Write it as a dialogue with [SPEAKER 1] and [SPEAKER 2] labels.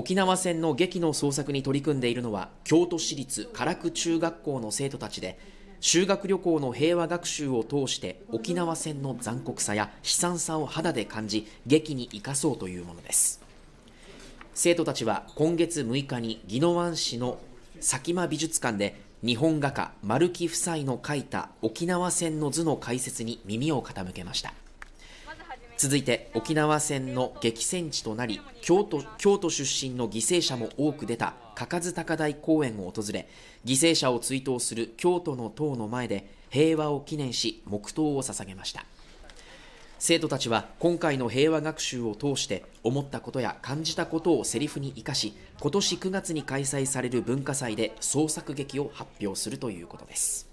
[SPEAKER 1] 沖縄戦の劇の創作に取り組んでいるのは京都市立唐久中学校の生徒たちで修学旅行の平和学習を通して沖縄戦の残酷さや悲惨さを肌で感じ劇に生かそうというものです生徒たちは今月6日に宜野湾市の佐喜眞美術館で日本画家丸木夫妻の描いた沖縄戦の図の解説に耳を傾けました続いて沖縄戦の激戦地となり京都京都出身の犠牲者も多く出た嘉数高台公園を訪れ犠牲者を追悼する京都の塔の前で平和を記念し黙祷を捧げました生徒たちは今回の平和学習を通して思ったことや感じたことをセリフに生かし今年9月に開催される文化祭で創作劇を
[SPEAKER 2] 発表するということです